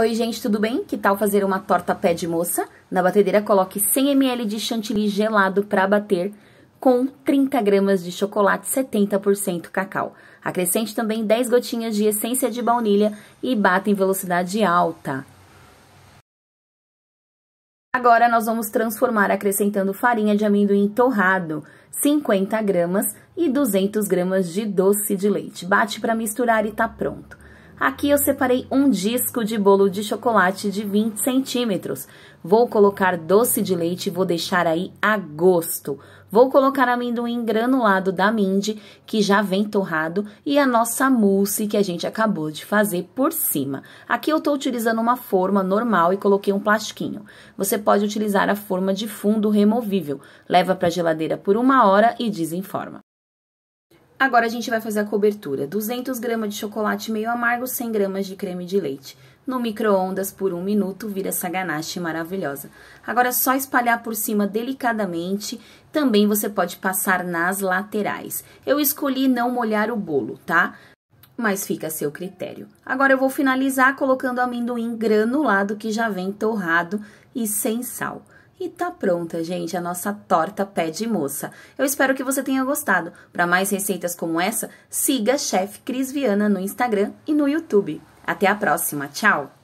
Oi, gente, tudo bem? Que tal fazer uma torta pé de moça? Na batedeira, coloque 100 ml de chantilly gelado para bater com 30 gramas de chocolate 70% cacau. Acrescente também 10 gotinhas de essência de baunilha e bata em velocidade alta. Agora, nós vamos transformar acrescentando farinha de amendoim torrado, 50 gramas e 200 gramas de doce de leite. Bate para misturar e tá pronto. Aqui eu separei um disco de bolo de chocolate de 20 centímetros. Vou colocar doce de leite e vou deixar aí a gosto. Vou colocar amendoim granulado da Mindy, que já vem torrado, e a nossa mousse que a gente acabou de fazer por cima. Aqui eu estou utilizando uma forma normal e coloquei um plastiquinho. Você pode utilizar a forma de fundo removível. Leva para a geladeira por uma hora e desenforma. Agora a gente vai fazer a cobertura. 200 gramas de chocolate meio amargo, 100 gramas de creme de leite. No micro-ondas por um minuto vira essa ganache maravilhosa. Agora é só espalhar por cima delicadamente. Também você pode passar nas laterais. Eu escolhi não molhar o bolo, tá? mas fica a seu critério. Agora eu vou finalizar colocando amendoim granulado que já vem torrado e sem sal. E tá pronta, gente, a nossa torta pé de moça. Eu espero que você tenha gostado. Para mais receitas como essa, siga a Chef Cris Viana no Instagram e no YouTube. Até a próxima, tchau!